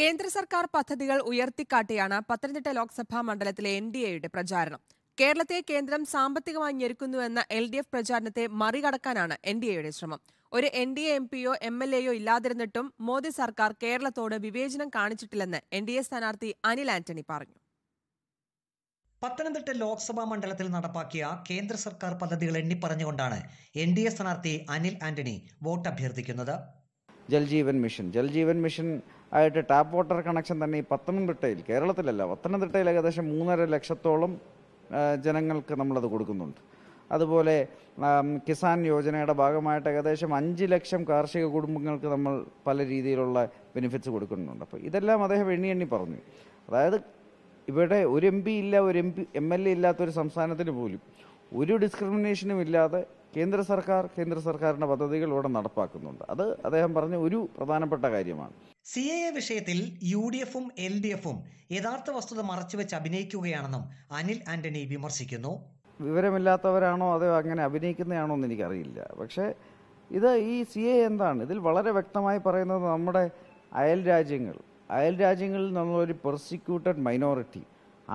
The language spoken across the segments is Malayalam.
കേന്ദ്ര സർക്കാർ പദ്ധതികൾ ഉയർത്തിക്കാട്ടിയാണ് പത്തനംതിട്ട ലോക്സഭാ മണ്ഡലത്തിലെ എൻ ഡി എയുടെ പ്രചാരണം കേരളത്തെ കേന്ദ്രം സാമ്പത്തികമായി ഞെരുക്കുന്നുവെന്ന എൽ ഡി എഫ് പ്രചാരണത്തെ മറികടക്കാനാണ് എൻ ഡി എയുടെ ശ്രമം ഒരു എൻ ഡി എ എം പിയോ എം എൽ എയോ ഇല്ലാതിരുന്നിട്ടും മോദി സർക്കാർ കേരളത്തോട് വിവേചനം കാണിച്ചിട്ടില്ലെന്ന് എൻ ഡി എ സ്ഥാനാർത്ഥി അനിൽ ആന്റണി പറഞ്ഞു പത്തനംതിട്ട ലോക്സഭാ മണ്ഡലത്തിൽ നടപ്പാക്കിയ കേന്ദ്ര സർക്കാർ പദ്ധതികൾ എണ്ണിപ്പറഞ്ഞുകൊണ്ടാണ് എൻ ഡി എ സ്ഥാനാർത്ഥി Anil Antony vote അഭ്യർത്ഥിക്കുന്നത് Jal Jeevan mission Jal Jeevan mission ആയിട്ട് ടാപ്പ് വാട്ടർ കണക്ഷൻ തന്നെ ഈ പത്തനംതിട്ടയിൽ കേരളത്തിലല്ല പത്തനംതിട്ടയിൽ ഏകദേശം മൂന്നര ലക്ഷത്തോളം ജനങ്ങൾക്ക് നമ്മളത് കൊടുക്കുന്നുണ്ട് അതുപോലെ കിസാൻ യോജനയുടെ ഭാഗമായിട്ട് ഏകദേശം അഞ്ച് ലക്ഷം കാർഷിക കുടുംബങ്ങൾക്ക് നമ്മൾ പല രീതിയിലുള്ള ബെനിഫിറ്റ്സ് കൊടുക്കുന്നുണ്ട് അപ്പോൾ ഇതെല്ലാം അദ്ദേഹം എണ്ണി എണ്ണി പറഞ്ഞു അതായത് ഇവിടെ ഒരു എം പി ഇല്ല ഒരു M P M L A ഇല്ലാത്തൊരു സംസ്ഥാനത്തിന് പോലും ഒരു ഡിസ്ക്രിമിനേഷനും ഇല്ലാതെ കേന്ദ്ര സർക്കാർ കേന്ദ്ര സർക്കാരിന്റെ പദ്ധതികൾ ഇവിടെ നടപ്പാക്കുന്നുണ്ട് അത് അദ്ദേഹം പറഞ്ഞ ഒരു പ്രധാനപ്പെട്ട കാര്യമാണ് സി എ വിഷയത്തിൽ യു ഡി എഫും എൽ ഡി എഫും യഥാർത്ഥ വസ്തുത മറച്ചുവെച്ച് അഭിനയിക്കുകയാണെന്നും അനിൽ ആന്റണി വിമർശിക്കുന്നു വിവരമില്ലാത്തവരാണോ അതോ അങ്ങനെ അഭിനയിക്കുന്നതാണോ എന്ന് എനിക്കറിയില്ല പക്ഷേ ഇത് ഈ സി എ എന്താണ് ഇതിൽ വളരെ വ്യക്തമായി പറയുന്നത് നമ്മുടെ അയൽ രാജ്യങ്ങൾ അയൽ രാജ്യങ്ങളിൽ നിന്നുള്ളൊരു പെർസിക്യൂട്ടഡ് മൈനോറിറ്റി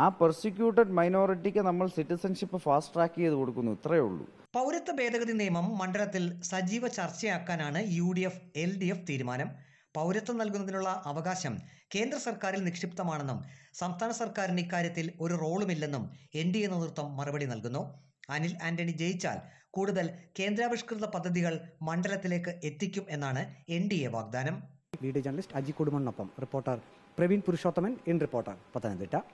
ആ പെർസിക്യൂട്ടഡ് മൈനോറിറ്റിക്ക് നമ്മൾ സിറ്റിസൺഷിപ്പ് ഫാസ്റ്റ് ട്രാക്ക് ചെയ്ത് കൊടുക്കുന്നു ഇത്രയേ ഉള്ളൂ പൗരത്വ ഭേദഗതി നിയമം മണ്ഡലത്തിൽ സജീവ ചർച്ചയാക്കാനാണ് U D F L D F തീരുമാനം പൗരത്വം നൽകുന്നതിനുള്ള അവകാശം കേന്ദ്ര സർക്കാരിൽ നിക്ഷിപ്തമാണെന്നും സംസ്ഥാന സർക്കാരിന് ഇക്കാര്യത്തിൽ ഒരു റോളുമില്ലെന്നും എൻ ഡി എ നേതൃത്വം മറുപടി നൽകുന്നു അനിൽ ആന്റണി ജയിച്ചാൽ കൂടുതൽ കേന്ദ്രാവിഷ്കൃത പദ്ധതികൾ മണ്ഡലത്തിലേക്ക് എത്തിക്കും എന്നാണ് എൻ ഡി എ വാഗ്ദാനം വീഡിയോ ജേർണലിസ്റ്റ് അജി കുടുമണ്ണൊപ്പം reporter Praveen Purushothaman in reporter Pathanamthitta